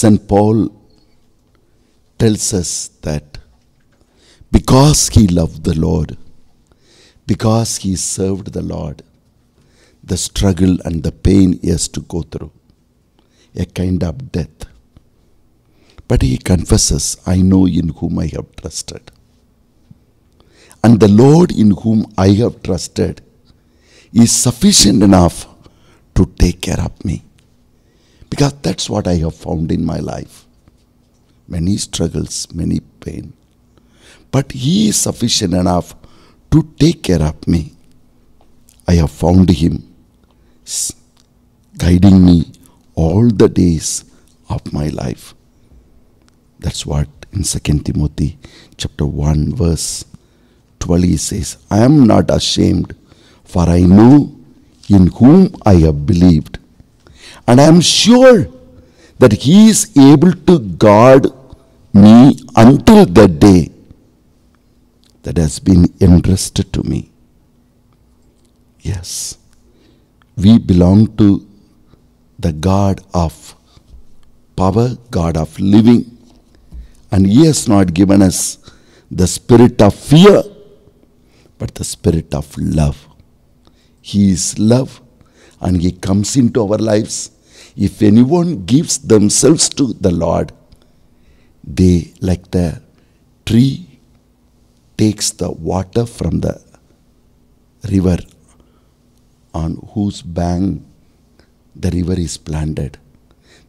St. Paul tells us that because he loved the Lord, because he served the Lord, the struggle and the pain he has to go through, a kind of death. But he confesses, I know in whom I have trusted. And the Lord in whom I have trusted is sufficient enough to take care of me. Because that's what I have found in my life. Many struggles, many pain. But He is sufficient enough to take care of me. I have found Him guiding me all the days of my life. That's what in 2 Timothy chapter 1 verse 12 he says, I am not ashamed, for I know in whom I have believed, and I am sure that He is able to guard me until the day that has been entrusted to me. Yes, we belong to the God of power, God of living, and He has not given us the spirit of fear, but the spirit of love. He is love and He comes into our lives. If anyone gives themselves to the Lord, they, like the tree, takes the water from the river on whose bank the river is planted.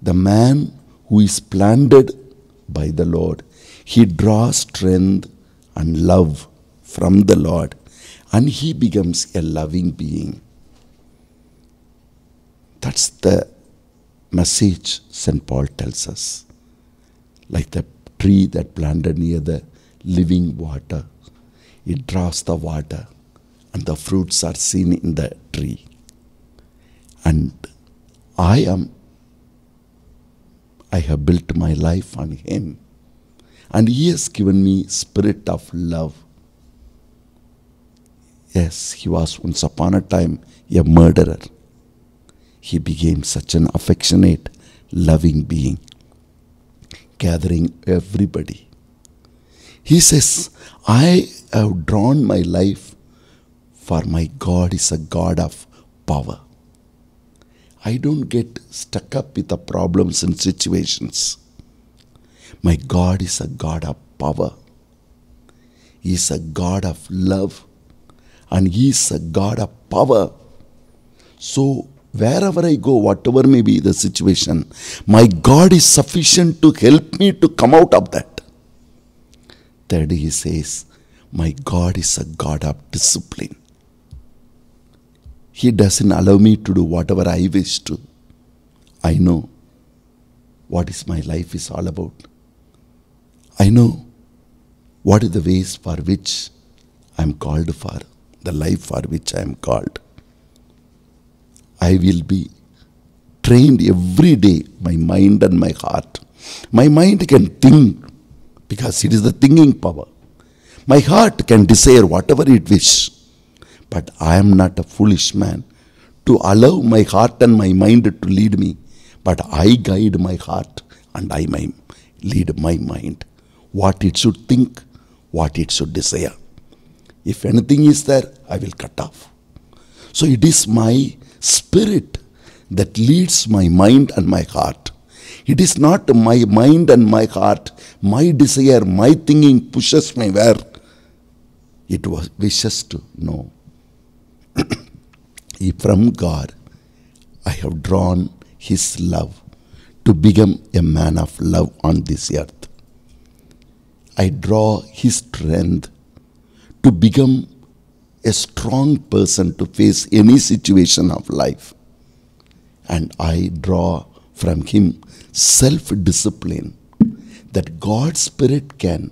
The man who is planted by the Lord, he draws strength and love from the Lord and he becomes a loving being. That's the message St. Paul tells us. Like the tree that planted near the living water, it draws the water, and the fruits are seen in the tree. And I am, I have built my life on Him, and He has given me spirit of love. Yes, He was once upon a time a murderer he became such an affectionate, loving being, gathering everybody. He says, I have drawn my life, for my God is a God of power. I don't get stuck up with the problems and situations. My God is a God of power. He is a God of love and He is a God of power. So wherever I go, whatever may be the situation, my God is sufficient to help me to come out of that. Third, he says, My God is a God of discipline. He doesn't allow me to do whatever I wish to. I know what is my life is all about. I know what are the ways for which I am called for, the life for which I am called. I will be trained every day, my mind and my heart. My mind can think because it is the thinking power. My heart can desire whatever it wishes. But I am not a foolish man to allow my heart and my mind to lead me. But I guide my heart and I my, lead my mind. What it should think, what it should desire. If anything is there, I will cut off. So it is my spirit that leads my mind and my heart. It is not my mind and my heart, my desire, my thinking pushes me where it was wishes to know. From God, I have drawn His love to become a man of love on this earth. I draw His strength to become a strong person to face any situation of life. And I draw from him self discipline that God's Spirit can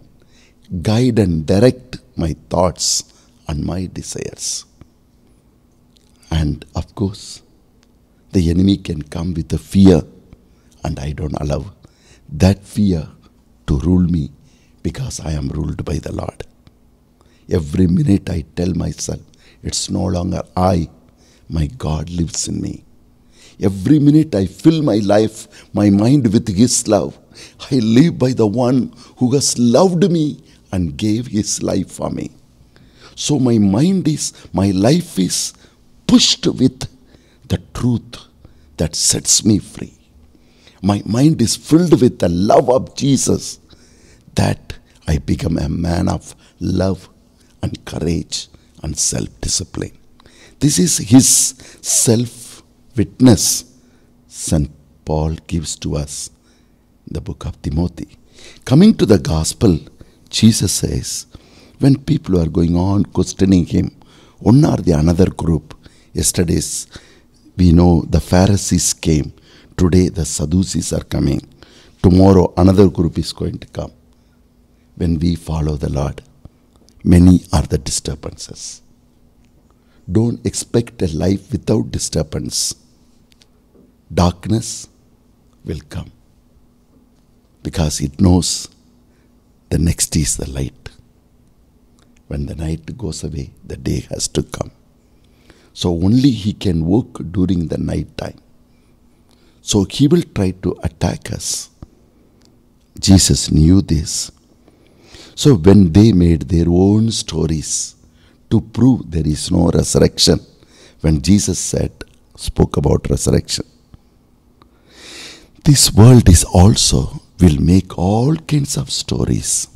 guide and direct my thoughts and my desires. And of course, the enemy can come with a fear, and I don't allow that fear to rule me because I am ruled by the Lord. Every minute I tell myself, it's no longer I, my God lives in me. Every minute I fill my life, my mind with His love. I live by the one who has loved me and gave His life for me. So my mind is, my life is pushed with the truth that sets me free. My mind is filled with the love of Jesus that I become a man of love and courage and self discipline. This is his self witness St. Paul gives to us in the book of Timothy. Coming to the gospel, Jesus says, when people are going on questioning him, one or the another group, yesterday's we know the Pharisees came, today the Sadducees are coming, tomorrow another group is going to come. When we follow the Lord, Many are the disturbances. Don't expect a life without disturbance. Darkness will come because it knows the next is the light. When the night goes away, the day has to come. So only he can work during the night time. So he will try to attack us. Jesus knew this so when they made their own stories to prove there is no resurrection, when Jesus said, spoke about resurrection, this world is also will make all kinds of stories.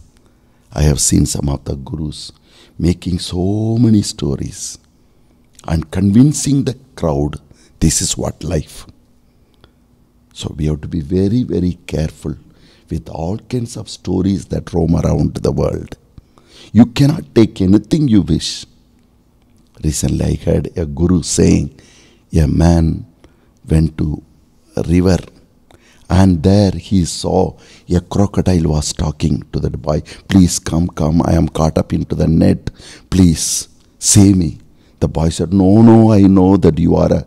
I have seen some of the gurus making so many stories and convincing the crowd this is what life. So we have to be very, very careful with all kinds of stories that roam around the world. You cannot take anything you wish. Recently, I heard a guru saying a man went to a river and there he saw a crocodile was talking to that boy. Please come, come. I am caught up into the net. Please save me. The boy said, No, no, I know that you are a,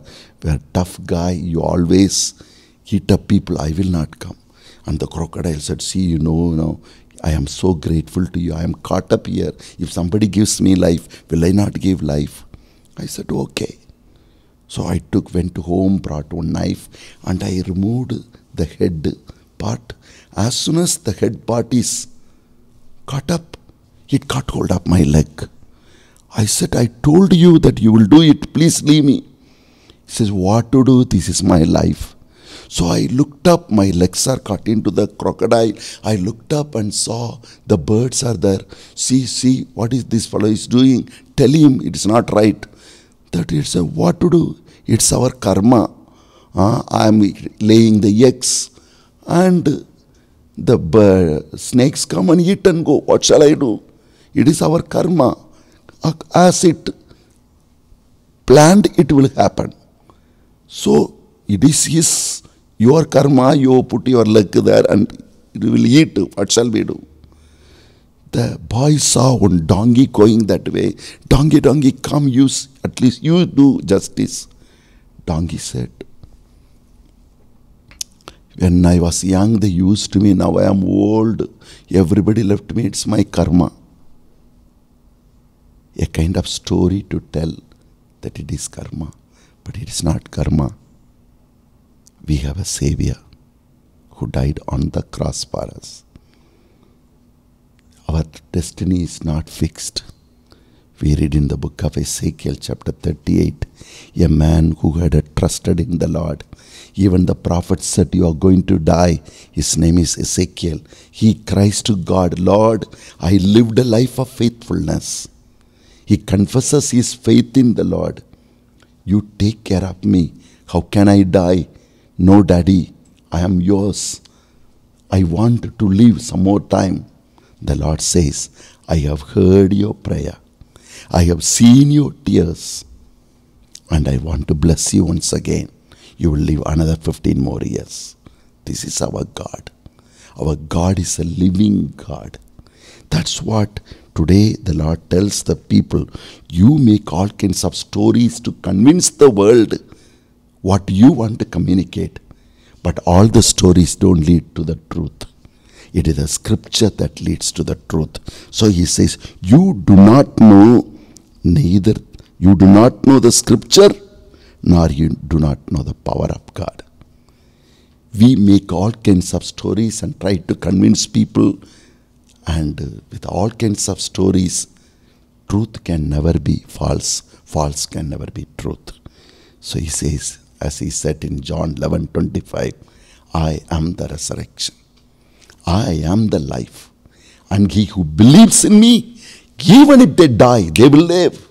a tough guy. You always hit up people. I will not come. And the crocodile said, See, you know, you know, I am so grateful to you. I am caught up here. If somebody gives me life, will I not give life? I said, Okay. So I took, went home, brought one knife, and I removed the head part. As soon as the head part is cut up, it caught hold of my leg. I said, I told you that you will do it. Please leave me. He says, What to do? This is my life. So I looked up, my legs are cut into the crocodile. I looked up and saw the birds are there. See, see, what is this fellow is doing? Tell him it's not right. That a what to do? It's our karma. Uh, I am laying the eggs and the bird, snakes come and eat and go. What shall I do? It is our karma. As it planned, it will happen. So it is his your karma, you put your luck there and it will eat. What shall we do? The boy saw one donkey going that way. Donkey, donkey, come, you, at least you do justice. Donkey said, When I was young, they used me. Now I am old. Everybody left me. It's my karma. A kind of story to tell that it is karma, but it is not karma we have a Savior who died on the cross for us. Our destiny is not fixed. We read in the book of Ezekiel, chapter 38, a man who had trusted in the Lord. Even the prophet said, You are going to die. His name is Ezekiel. He cries to God, Lord, I lived a life of faithfulness. He confesses his faith in the Lord. You take care of me. How can I die? No, daddy, I am yours. I want to live some more time. The Lord says, I have heard your prayer. I have seen your tears. And I want to bless you once again. You will live another 15 more years. This is our God. Our God is a living God. That's what today the Lord tells the people. You make all kinds of stories to convince the world what you want to communicate. But all the stories don't lead to the truth. It is the scripture that leads to the truth. So he says, You do not know neither, you do not know the scripture, nor you do not know the power of God. We make all kinds of stories and try to convince people, and with all kinds of stories, truth can never be false, false can never be truth. So he says, as he said in John 11 25, I am the resurrection. I am the life. And he who believes in me, even if they die, they will live.